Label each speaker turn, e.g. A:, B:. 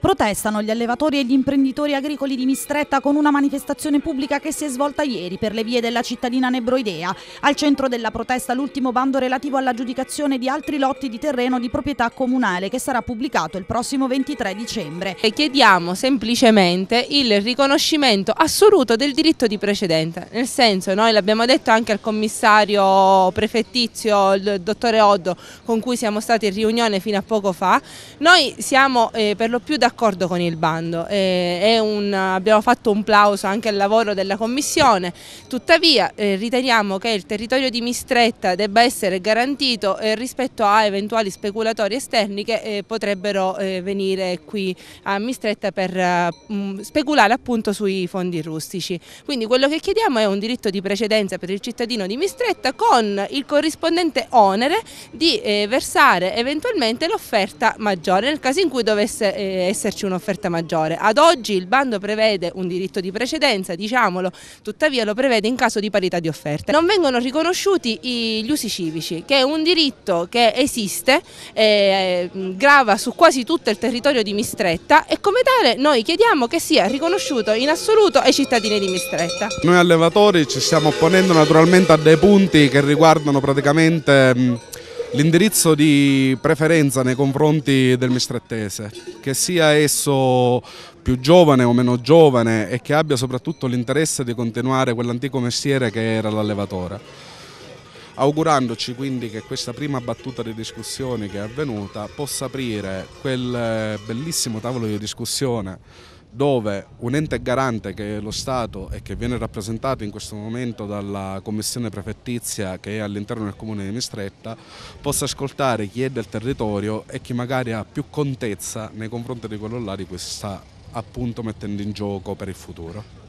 A: Protestano gli allevatori e gli imprenditori agricoli di Mistretta con una manifestazione pubblica che si è svolta ieri per le vie della cittadina Nebroidea. Al centro della protesta l'ultimo bando relativo all'aggiudicazione di altri lotti di terreno di proprietà comunale che sarà pubblicato il prossimo 23 dicembre.
B: E chiediamo semplicemente il riconoscimento assoluto del diritto di precedente, nel senso noi l'abbiamo detto anche al commissario prefettizio, il dottore Oddo, con cui siamo stati in riunione fino a poco fa, noi siamo eh, per lo più d'accordo d'accordo con il bando, eh, un, abbiamo fatto un plauso anche al lavoro della Commissione, tuttavia eh, riteniamo che il territorio di Mistretta debba essere garantito eh, rispetto a eventuali speculatori esterni che potrebbero venire qui a Mistretta per mm, speculare appunto sui fondi rustici. Quindi quello che chiediamo è un diritto di precedenza per il cittadino di Mistretta con il corrispondente onere di versare eventualmente l'offerta maggiore nel caso in cui dovesse essere esserci un'offerta maggiore. Ad oggi il bando prevede un diritto di precedenza, diciamolo, tuttavia lo prevede in caso di parità di offerte. Non vengono riconosciuti gli usi civici, che è un diritto che esiste, eh, grava su quasi tutto il territorio di Mistretta e come tale noi chiediamo che sia riconosciuto in assoluto ai cittadini di Mistretta.
C: Noi allevatori ci stiamo opponendo naturalmente a dei punti che riguardano praticamente l'indirizzo di preferenza nei confronti del mistrettese, che sia esso più giovane o meno giovane e che abbia soprattutto l'interesse di continuare quell'antico mestiere che era l'allevatore. Augurandoci quindi che questa prima battuta di discussione che è avvenuta possa aprire quel bellissimo tavolo di discussione dove un ente garante che è lo Stato e che viene rappresentato in questo momento dalla commissione prefettizia che è all'interno del comune di Mistretta possa ascoltare chi è del territorio e chi magari ha più contezza nei confronti di quello là di cui si sta appunto mettendo in gioco per il futuro.